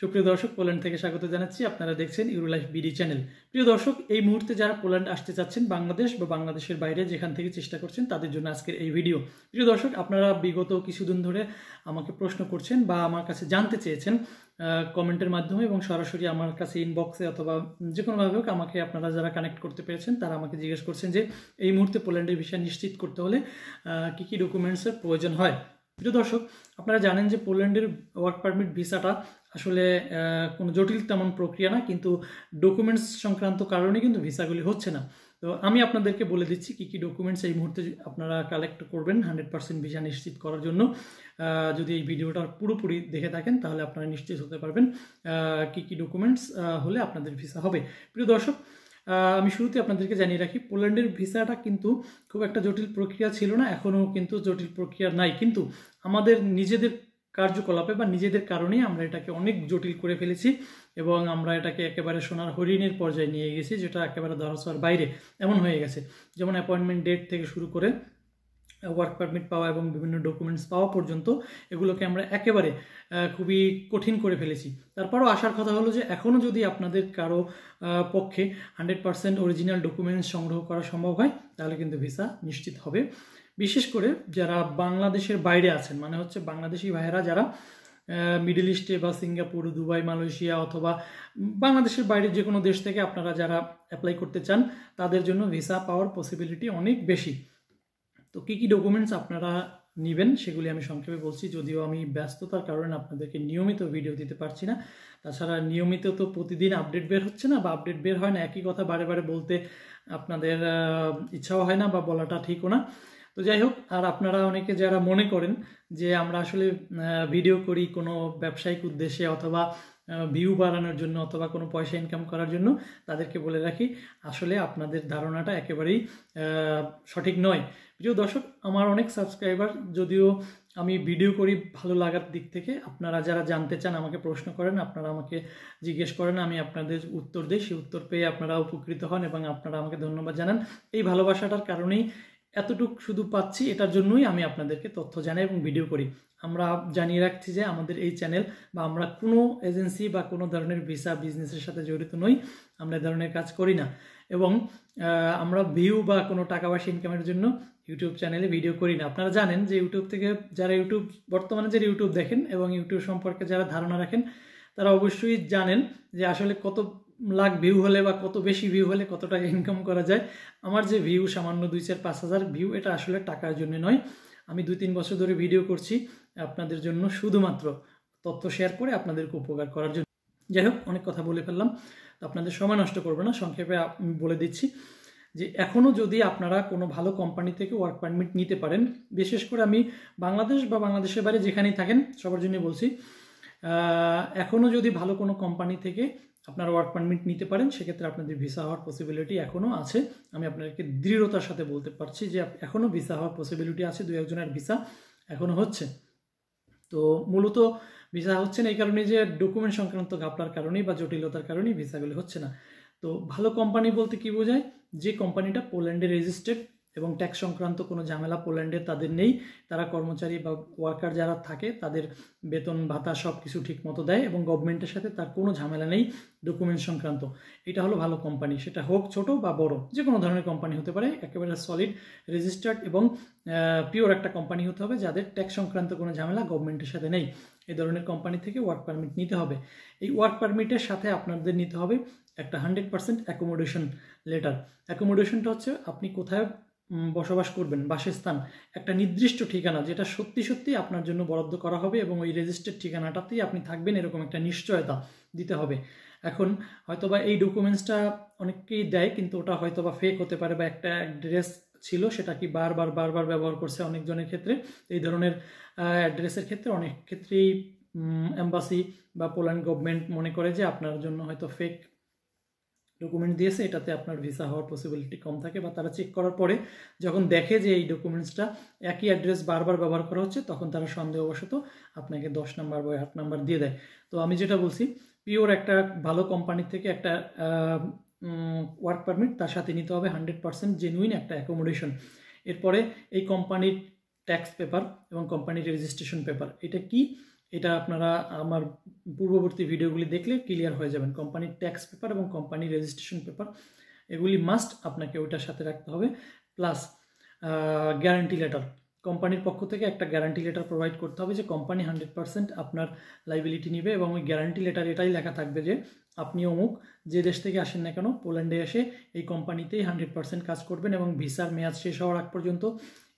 সুপ্রিয় দর্শক পোল্যান্ড থেকে স্বাগত জানাচ্ছি আপনারা দেখছেন ইউরোলাইফ বিডি চ্যানেল প্রিয় দর্শক এই মুহূর্তে যারা পোল্যান্ড আসতে চাচ্ছেন বাংলাদেশ বা বাংলাদেশের বাইরে যেখান থেকে চেষ্টা করছেন তাদের জন্য আজকের এই ভিডিও প্রিয় দর্শক আপনারা বিগত কিছুদিন ধরে আমাকে প্রশ্ন করছেন বা আমার কাছে জানতে চেয়েছেন কমেন্টের মাধ্যমে এবং সরাসরি আমার কাছে ইনবক্সে অথবা যে কোনোভাবে হোক আমাকে আপনারা যারা কানেক্ট করতে পেরেছেন তারা আমাকে জিজ্ঞেস করছেন যে এই মুহূর্তে পোল্যান্ডের ভিসা নিশ্চিত করতে হলে কী কী ডকুমেন্টসের প্রয়োজন হয় প্রিয় দর্শক আপনারা জানেন যে পোল্যান্ডের ওয়ার্ক পারমিট ভিসাটা আসলে কোনো জটিল তেমন প্রক্রিয়া না কিন্তু ডকুমেন্টস সংক্রান্ত কারণে কিন্তু ভিসাগুলি হচ্ছে না তো আমি আপনাদেরকে বলে দিচ্ছি কী কী ডকুমেন্টস এই মুহূর্তে আপনারা কালেক্ট করবেন হান্ড্রেড পার্সেন্ট ভিসা নিশ্চিত করার জন্য যদি এই ভিডিওটা পুরোপুরি দেখে থাকেন তাহলে আপনারা নিশ্চিত হতে পারবেন কী কী ডকুমেন্টস হলে আপনাদের ভিসা হবে প্রিয় দর্শক আমি শুরুতে আপনাদেরকে জানিয়ে রাখি পোল্যান্ডের ভিসাটা কিন্তু খুব একটা জটিল প্রক্রিয়া ছিল না এখনও কিন্তু জটিল প্রক্রিয়া নাই কিন্তু আমাদের নিজেদের কার্যকলাপে বা নিজেদের কারণেই আমরা এটাকে অনেক জটিল করে ফেলেছি এবং আমরা এটাকে একেবারে সোনার হরিণের পর্যায়ে নিয়ে গেছি যেটা একেবারে ধরাছোয়ার বাইরে এমন হয়ে গেছে যেমন অ্যাপয়েন্টমেন্ট ডেট থেকে শুরু করে ওয়ার্ক পারমিট পাওয়া এবং বিভিন্ন ডকুমেন্টস পাওয়া পর্যন্ত এগুলোকে আমরা একেবারে খুবই কঠিন করে ফেলেছি তারপরও আসার কথা হলো যে এখনও যদি আপনাদের কারো পক্ষে হান্ড্রেড পার্সেন্ট অরিজিনাল ডকুমেন্টস সংগ্রহ করা সম্ভব হয় তাহলে কিন্তু ভিসা নিশ্চিত হবে বিশেষ করে যারা বাংলাদেশের বাইরে আছেন মানে হচ্ছে বাংলাদেশি ভাইয়েরা যারা মিডিল ইস্টে বা সিঙ্গাপুর দুবাই মালয়েশিয়া অথবা বাংলাদেশের বাইরে যে কোনো দেশ থেকে আপনারা যারা অ্যাপ্লাই করতে চান তাদের জন্য ভিসা পাওয়ার পসিবিলিটি অনেক বেশি তো কী কী ডকুমেন্টস আপনারা নেবেন সেগুলি আমি সংক্ষেপে বলছি যদিও আমি ব্যস্ততার কারণে আপনাদেরকে নিয়মিত ভিডিও দিতে পারছি না তাছাড়া নিয়মিত তো প্রতিদিন আপডেট বের হচ্ছে না বা আপডেট বের হয় না একই কথা বারে বারে বলতে আপনাদের ইচ্ছাও হয় না বা বলাটা ঠিকও না তো যাই হোক আর আপনারা অনেকে যারা মনে করেন যে আমরা আসলে ভিডিও করি কোনো ব্যবসায়িক উদ্দেশ্যে অথবা ভিউ বাড়ানোর জন্য অথবা কোনো পয়সা ইনকাম করার জন্য তাদেরকে বলে রাখি আসলে আপনাদের ধারণাটা একেবারেই সঠিক নয় প্রিয় দর্শক আমার অনেক সাবস্ক্রাইবার যদিও আমি ভিডিও করি ভালো লাগার দিক থেকে আপনারা যারা জানতে চান আমাকে প্রশ্ন করেন আপনারা আমাকে জিজ্ঞেস করেন আমি আপনাদের উত্তর দিই সেই উত্তর পেয়ে আপনারা উপকৃত হন এবং আপনারা আমাকে ধন্যবাদ জানান এই ভালোবাসাটার কারণেই এতটুক শুধু পাচ্ছি এটার জন্যই আমি আপনাদেরকে তথ্য জানাই এবং ভিডিও করি আমরা জানিয়ে রাখছি যে আমাদের এই চ্যানেল বা আমরা কোনো এজেন্সি বা কোনো ধরনের ভিসা বিজনেসের সাথে জড়িত নই আমরা ধরনের কাজ করি না এবং আমরা ভিউ বা কোনো টাকা পয়সা ইনকামের জন্য ইউটিউব চ্যানেলে ভিডিও করি না আপনারা জানেন যে ইউটিউব থেকে যারা ইউটিউব বর্তমানে যারা ইউটিউব দেখেন এবং ইউটিউব সম্পর্কে যারা ধারণা রাখেন তারা অবশ্যই জানেন যে আসলে কত লাখ ভিউ হলে বা কত বেশি ভিউ হলে কত টাকা ইনকাম করা যায় আমার যে ভিউ সামান্য দুই চার পাঁচ হাজার ভিউ এটা আসলে টাকার জন্য নয় আমি দুই তিন বছর ধরে ভিডিও করছি আপনাদের জন্য শুধুমাত্র তথ্য শেয়ার করে আপনাদেরকে উপকার করার জন্য যাই হোক অনেক কথা বলে ফেললাম আপনাদের সময় নষ্ট করবে না সংক্ষেপে বলে দিচ্ছি যে এখনও যদি আপনারা কোনো ভালো কোম্পানি থেকে ওয়ার্ক পারমিট নিতে পারেন বিশেষ করে আমি বাংলাদেশ বা বাংলাদেশের বাইরে যেখানেই থাকেন সবার জন্য বলছি এখনও যদি ভালো কোনো কোম্পানি থেকে আপনারা ওয়ার্ক পারমিট নিতে পারেন সেক্ষেত্রে আপনাদের ভিসা হওয়ার পসিবিলিটি এখনও আছে আমি আপনাদেরকে দৃঢ়তার সাথে বলতে পারছি যে এখনও ভিসা হওয়ার পসিবিলিটি আছে দু একজনের ভিসা এখনও হচ্ছে তো মূলত ভিসা হচ্ছে না এই কারণে যে ডকুমেন্ট সংক্রান্ত ঘাপলার কারণেই বা জটিলতার কারণেই ভিসাগুলি হচ্ছে না তো ভালো কোম্পানি বলতে কি বোঝায় যে কোম্পানিটা পোল্যান্ডে রেজিস্টার্ড এবং ট্যাক্স সংক্রান্ত কোনো ঝামেলা পোল্যান্ডে তাদের নেই তারা কর্মচারী বা ওয়ার্কার যারা থাকে তাদের বেতন ভাতা সব কিছু ঠিকমতো দেয় এবং গভর্নমেন্টের সাথে তার কোনো ঝামেলা নেই ডকুমেন্ট সংক্রান্ত এটা হলো ভালো কোম্পানি সেটা হোক ছোট বা বড় যে কোনো ধরনের কোম্পানি হতে পারে একেবারে সলিড রেজিস্টার্ড এবং পিওর একটা কোম্পানি হতে হবে যাদের ট্যাক্স সংক্রান্ত কোনো ঝামেলা গভর্নমেন্টের সাথে নেই এই ধরনের কোম্পানি থেকে ওয়ার্ক পারমিট নিতে হবে এই ওয়ার্ক পারমিটের সাথে আপনাদের নিতে হবে একটা হান্ড্রেড পার্সেন্ট অ্যাকোমোডেশন লেটার অ্যাকোমোডেশনটা হচ্ছে আপনি কোথায় বসবাস করবেন বাসস্থান একটা নির্দিষ্ট ঠিকানা যেটা সত্যি সত্যি আপনার জন্য বরাদ্দ করা হবে এবং ওই রেজিস্টার্ড ঠিকানাটাতেই আপনি থাকবেন এরকম একটা নিশ্চয়তা দিতে হবে এখন হয়তোবা এই ডকুমেন্টসটা অনেককেই দেয় কিন্তু ওটা হয়তোবা ফেক হতে পারে বা একটা অ্যাড্রেস ছিল সেটা কি বারবার বারবার ব্যবহার করছে অনেকজনের ক্ষেত্রে এই ধরনের অ্যাড্রেসের ক্ষেত্রে অনেক ক্ষেত্রেই অ্যাম্বাসি বা পোল্যান্ড গভর্নমেন্ট মনে করে যে আপনার জন্য হয়তো ফেক ডকুমেন্ট দিয়েছে এটাতে আপনার ভিসা হওয়ার পসিবিলিটি কম থাকে বা তারা চেক করার পরে যখন দেখে যে এই ডকুমেন্টসটা একই অ্যাড্রেস বারবার ব্যবহার করা হচ্ছে তখন তারা সন্দেহবশত আপনাকে দশ নাম্বার বা আট নাম্বার দিয়ে দেয় তো আমি যেটা বলছি পিওর একটা ভালো কোম্পানি থেকে একটা ওয়ার্ক পারমিট তার সাথে নিতে হবে হান্ড্রেড পার্সেন্ট জেনুইন একটা অ্যাকোমোডেশন এরপরে এই কোম্পানির ট্যাক্স পেপার এবং কোম্পানির রেজিস্ট্রেশন পেপার এটা কি এটা আপনারা আমার পূর্ববর্তী ভিডিওগুলি দেখলে ক্লিয়ার হয়ে যাবেন কোম্পানির ট্যাক্স পেপার এবং কোম্পানির রেজিস্ট্রেশন পেপার এগুলি মাস্ট আপনাকে ওইটার সাথে রাখতে হবে প্লাস গ্যারান্টি লেটার কোম্পানির পক্ষ থেকে একটা গ্যারান্টি লেটার প্রোভাইড করতে হবে যে কোম্পানি হান্ড্রেড পার্সেন্ট আপনার লাইবিলিটি নেবে এবং ওই গ্যারান্টি লেটার এটাই লেখা থাকবে যে আপনি অমুক যে দেশ থেকে আসেন না কেন পোল্যান্ডে এসে এই কোম্পানিতেই হান্ড্রেড পার্সেন্ট কাজ করবেন এবং ভিসার মেয়াদ শেষ হওয়ার আগ পর্যন্ত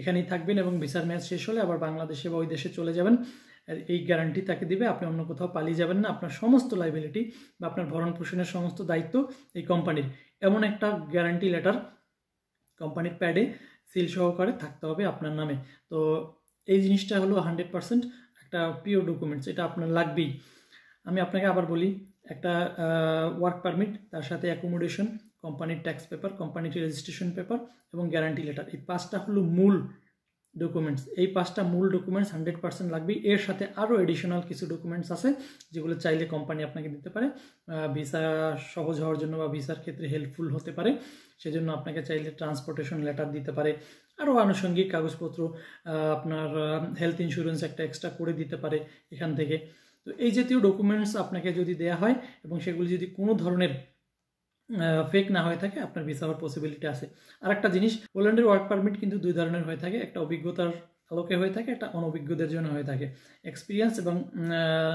এখানেই থাকবেন এবং ভিসার মেয়াদ শেষ হলে আবার বাংলাদেশে বা ওই দেশে চলে যাবেন এই গ্যারান্টি তাকে দিবে আপনি অন্য কোথাও পালিয়ে যাবেন না আপনার সমস্ত লাইবিলিটি বা আপনার ভরণ পোষণের সমস্ত দায়িত্ব এই কোম্পানির এমন একটা গ্যারান্টি লেটার কোম্পানির প্যাডে সিল সহকারে থাকতে হবে আপনার নামে তো এই জিনিসটা হলো হান্ড্রেড পার্সেন্ট একটা পিওর ডকুমেন্টস এটা আপনার লাগবেই আমি আপনাকে আবার বলি একটা ওয়ার্ক পারমিট তার সাথে অ্যাকোমোডেশন কোম্পানির ট্যাক্স পেপার কোম্পানির রেজিস্ট্রেশন পেপার এবং গ্যারান্টি লেটার এই পাঁচটা হলো মূল ডকুমেন্টস এই পাঁচটা মূল ডকুমেন্টস হান্ড্রেড পার্সেন্ট লাগবে এর সাথে আরও এডিশনাল কিছু ডকুমেন্টস আছে যেগুলো চাইলে কোম্পানি আপনাকে দিতে পারে ভিসা সহজ হওয়ার জন্য বা ভিসার ক্ষেত্রে হেল্পফুল হতে পারে সেজন্য আপনাকে চাইলে ট্রান্সপোর্টেশন লেটার দিতে পারে আরও আনুষঙ্গিক কাগজপত্র আপনার হেলথ ইন্স্যুরেন্স একটা এক্সট্রা করে দিতে পারে এখান থেকে তো এই জাতীয় ডকুমেন্টস আপনাকে যদি দেয়া হয় এবং সেগুলি যদি কোনো ধরনের ফেক না হয়ে থাকে আপনার ভিসা হওয়ার পসিবিলিটি আছে আর একটা জিনিস পোল্যান্ডের ওয়ার্ক পারমিট কিন্তু দুই ধরনের হয়ে থাকে একটা অভিজ্ঞতার আলোকে হয়ে থাকে একটা অনভিজ্ঞদের জন্য হয়ে থাকে এক্সপিরিয়েন্স এবং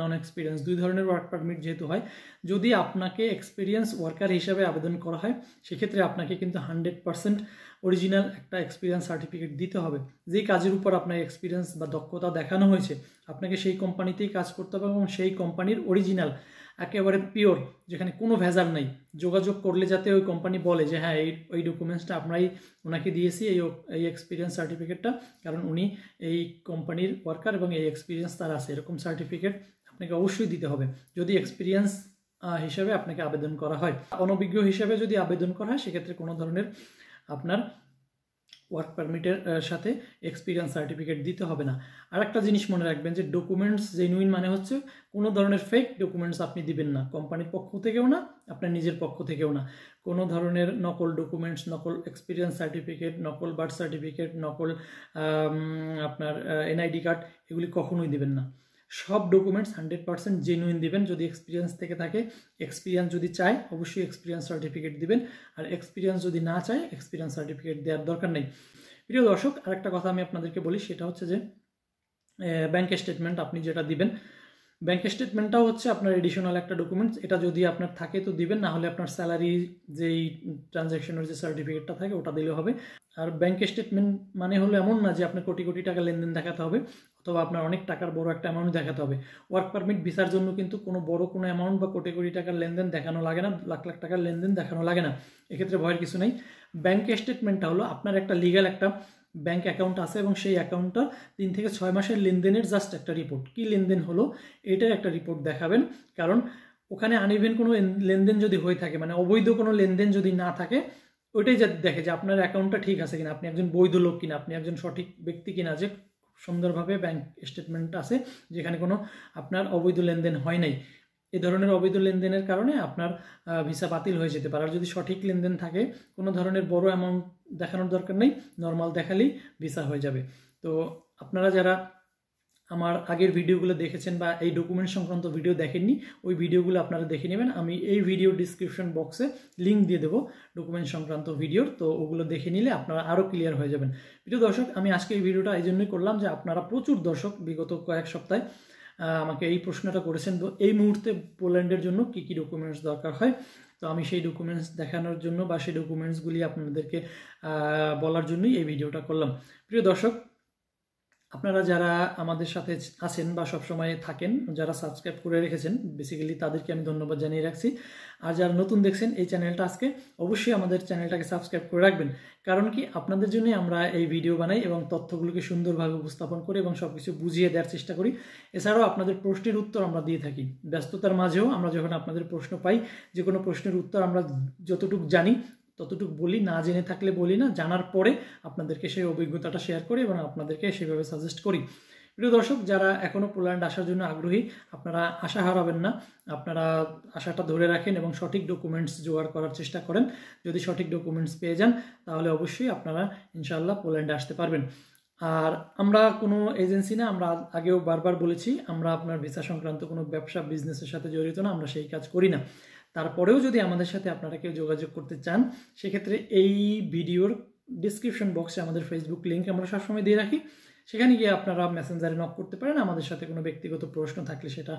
নন এক্সপিরিয়েন্স দুই ধরনের ওয়ার্ক পারমিট যেহেতু হয় যদি আপনাকে এক্সপিরিয়েন্স ওয়ার্কার হিসাবে আবেদন করা হয় সেক্ষেত্রে আপনাকে কিন্তু হান্ড্রেড পার্সেন্ট অরিজিনাল একটা এক্সপিরিয়েন্স সার্টিফিকেট দিতে হবে যেই কাজের উপর আপনার এক্সপিরিয়েন্স বা দক্ষতা দেখানো হয়েছে আপনাকে সেই কোম্পানিতেই কাজ করতে হবে এবং সেই কোম্পানির অরিজিনাল একেবারে পিওর যেখানে কোনো ভেজাল নেই যোগাযোগ করলে যাতে ওই কোম্পানি বলে যে হ্যাঁ এই ওই ডকুমেন্টসটা আমরাই ওনাকে দিয়েছি এই এই এক্সপিরিয়েন্স সার্টিফিকেটটা কারণ উনি এই কোম্পানির ওয়ার্কার এবং এই এক্সপিরিয়েন্স তার আছে এরকম সার্টিফিকেট আপনাকে অবশ্যই দিতে হবে যদি এক্সপিরিয়েন্স হিসাবে আপনাকে আবেদন করা হয় অনভিজ্ঞ হিসাবে যদি আবেদন করা হয় সেক্ষেত্রে কোনো ধরনের আপনার ওয়ার্ক পারমিটের সাথে এক্সপিরিয়েন্স সার্টিফিকেট দিতে হবে না আর একটা জিনিস মনে রাখবেন যে ডকুমেন্টস জেনুইন মানে হচ্ছে কোনো ধরনের ফেক ডকুমেন্টস আপনি দিবেন না কোম্পানির পক্ষ থেকেও না আপনার নিজের পক্ষ থেকেও না কোনো ধরনের নকল ডকুমেন্টস নকল এক্সপিরিয়েন্স সার্টিফিকেট নকল বার্থ সার্টিফিকেট নকল আপনার এনআইডি কার্ড এগুলি কখনোই দিবেন না সব ডকুমেন্টস হান্ড্রেড পার্সেন্ট জেনুইন দেবেন যদি এক্সপিরিয়েন্স থেকে থাকে এক্সপিরিয়েন্স যদি চায় অবশ্যই এক্সপিরিয়েন্স সার্টিফিকেট দিবেন আর এক্সপিরিয়েন্স যদি না চায় এক্সপিরিয়েন্স সার্টিফিকেট দেওয়ার দরকার নেই প্রিয় দর্শক আরেকটা কথা আমি আপনাদেরকে বলি সেটা হচ্ছে যে ব্যাংকের স্টেটমেন্ট আপনি যেটা দিবেন ব্যাংকের স্টেটমেন্টটাও হচ্ছে আপনার এডিশনাল একটা ডকুমেন্টস এটা যদি আপনার থাকে তো দিবেন না হলে আপনার স্যালারি যেই ট্রানজ্যাকশনের যে সার্টিফিকেটটা থাকে ওটা দিলে হবে আর ব্যাঙ্কের স্টেটমেন্ট মানে হলো এমন না যে আপনার কোটি কোটি টাকা লেনদেন দেখাতে হবে অথবা আপনার অনেক টাকার বড় একটা অ্যামাউন্ট দেখাতে হবে ওয়ার্ক পারমিট ভিসার জন্য কিন্তু কোনো বড় কোনো অ্যামাউন্ট বা কোটি কোটি টাকার লেনদেন দেখানো লাগে না লাখ লাখ টাকার লেনদেন দেখানো লাগে না এক্ষেত্রে ভয়ের কিছু নেই ব্যাংকের স্টেটমেন্টটা হলো আপনার একটা লিগ্যাল একটা ব্যাংক অ্যাকাউন্ট আছে এবং সেই অ্যাকাউন্টটা তিন থেকে ছয় মাসের লেনদেনের জাস্ট একটা রিপোর্ট কি লেনদেন হলো এটার একটা রিপোর্ট দেখাবেন কারণ ওখানে আনইভেন কোনো লেনদেন যদি হয়ে থাকে মানে অবৈধ কোনো লেনদেন যদি না থাকে ওইটাই যাতে দেখে যে আপনার অ্যাকাউন্টটা ঠিক আছে কিনা আপনি একজন বৈধ লোক কিনা আপনি একজন সঠিক ব্যক্তি কিনা যে সুন্দরভাবে ব্যাংক স্টেটমেন্ট আছে যেখানে কোনো আপনার অবৈধ লেনদেন হয় নাই এ ধরনের অবৈধ লেনদেনের কারণে আপনার ভিসা বাতিল হয়ে যেতে পারে আর যদি সঠিক লেনদেন থাকে কোনো ধরনের বড় অ্যামাউন্ট দেখানোর দরকার নেই নর্মাল দেখালেই ভিসা হয়ে যাবে তো আপনারা যারা আমার আগের ভিডিওগুলো দেখেছেন বা এই ডকুমেন্ট সংক্রান্ত ভিডিও দেখেননি ওই ভিডিওগুলো আপনারা দেখে নেবেন আমি এই ভিডিও ডিসক্রিপশন বক্সে লিঙ্ক দিয়ে দেবো ডকুমেন্ট সংক্রান্ত ভিডিওর তো ওগুলো দেখে নিলে আপনারা আরও ক্লিয়ার হয়ে যাবেন প্রিয় দর্শক আমি আজকে এই ভিডিওটা এই জন্যই করলাম যে আপনারা প্রচুর দর্শক বিগত কয়েক সপ্তাহে আমাকে এই প্রশ্নটা করেছেন তো এই মুহূর্তে পোল্যান্ডের জন্য কি কি ডকুমেন্টস দরকার হয় তো আমি সেই ডকুমেন্টস দেখানোর জন্য বা সেই ডকুমেন্টসগুলি আপনাদেরকে বলার জন্যই এই ভিডিওটা করলাম প্রিয় দর্শক আপনারা যারা আমাদের সাথে আছেন বা সবসময় থাকেন যারা সাবস্ক্রাইব করে রেখেছেন বেসিক্যালি তাদেরকে আমি ধন্যবাদ জানিয়ে রাখছি আর যারা নতুন দেখছেন এই চ্যানেলটা আজকে অবশ্যই আমাদের চ্যানেলটাকে সাবস্ক্রাইব করে রাখবেন কারণ কি আপনাদের জন্যই আমরা এই ভিডিও বানাই এবং তথ্যগুলোকে সুন্দরভাবে উপস্থাপন করি এবং সব কিছু বুঝিয়ে দেওয়ার চেষ্টা করি এছাড়াও আপনাদের প্রশ্নের উত্তর আমরা দিয়ে থাকি ব্যস্ততার মাঝেও আমরা যখন আপনাদের প্রশ্ন পাই যে কোনো প্রশ্নের উত্তর আমরা যতটুকু জানি ততটুকু বলি না জেনে থাকলে বলি না জানার পরে আপনাদেরকে সেই অভিজ্ঞতাটা শেয়ার করি এবং আপনাদেরকে সেভাবে সাজেস্ট করি প্রিয় দর্শক যারা এখনও পোল্যান্ড আসার জন্য আগ্রহী আপনারা আশা হারাবেন না আপনারা আশাটা ধরে রাখেন এবং সঠিক ডকুমেন্টস জোগাড় করার চেষ্টা করেন যদি সঠিক ডকুমেন্টস পেয়ে যান তাহলে অবশ্যই আপনারা ইনশাল্লাহ পোল্যান্ডে আসতে পারবেন আর আমরা কোনো এজেন্সি না আমরা আগেও বারবার বলেছি আমরা আপনার ভিসা সংক্রান্ত কোনো ব্যবসা বিজনেসের সাথে জড়িত না আমরা সেই কাজ করি না তারপরেও যদি আমাদের সাথে আপনারা কেউ যোগাযোগ করতে চান সেক্ষেত্রে এই ভিডিওর ডিসক্রিপশন বক্সে আমাদের ফেসবুক লিঙ্ক আমরা সবসময় দিয়ে রাখি সেখানে গিয়ে আপনারা মেসেঞ্জারে নক করতে পারেন আমাদের সাথে কোনো ব্যক্তিগত প্রশ্ন থাকলে সেটা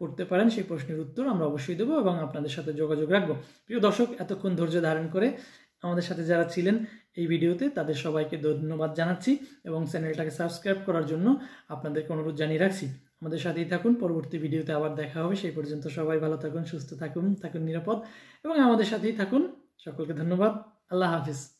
করতে পারেন সেই প্রশ্নের উত্তর আমরা অবশ্যই দেবো এবং আপনাদের সাথে যোগাযোগ রাখবো প্রিয় দর্শক এতক্ষণ ধৈর্য ধারণ করে আমাদের সাথে যারা ছিলেন এই ভিডিওতে তাদের সবাইকে ধন্যবাদ জানাচ্ছি এবং চ্যানেলটাকে সাবস্ক্রাইব করার জন্য আপনাদেরকে অনুরোধ জানিয়ে রাখছি আমাদের সাথেই থাকুন পরবর্তী ভিডিওতে আবার দেখা হবে সেই পর্যন্ত সবাই ভালো থাকুন সুস্থ থাকুন থাকুন নিরাপদ এবং আমাদের সাথেই থাকুন সকলকে ধন্যবাদ আল্লাহ হাফিজ